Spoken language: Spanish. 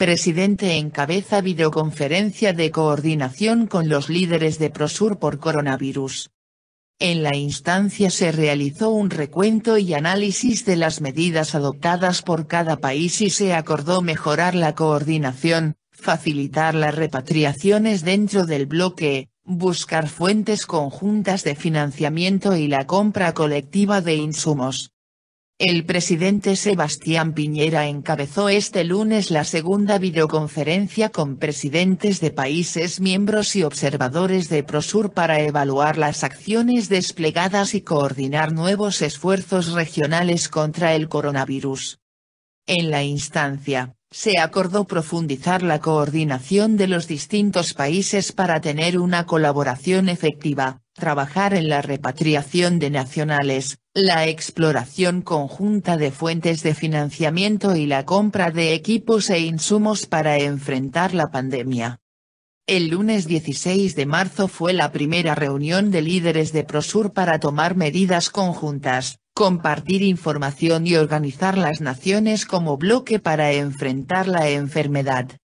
presidente encabeza videoconferencia de coordinación con los líderes de Prosur por coronavirus. En la instancia se realizó un recuento y análisis de las medidas adoptadas por cada país y se acordó mejorar la coordinación, facilitar las repatriaciones dentro del bloque, buscar fuentes conjuntas de financiamiento y la compra colectiva de insumos. El presidente Sebastián Piñera encabezó este lunes la segunda videoconferencia con presidentes de países miembros y observadores de Prosur para evaluar las acciones desplegadas y coordinar nuevos esfuerzos regionales contra el coronavirus. En la instancia, se acordó profundizar la coordinación de los distintos países para tener una colaboración efectiva, trabajar en la repatriación de nacionales, la exploración conjunta de fuentes de financiamiento y la compra de equipos e insumos para enfrentar la pandemia. El lunes 16 de marzo fue la primera reunión de líderes de Prosur para tomar medidas conjuntas, compartir información y organizar las naciones como bloque para enfrentar la enfermedad.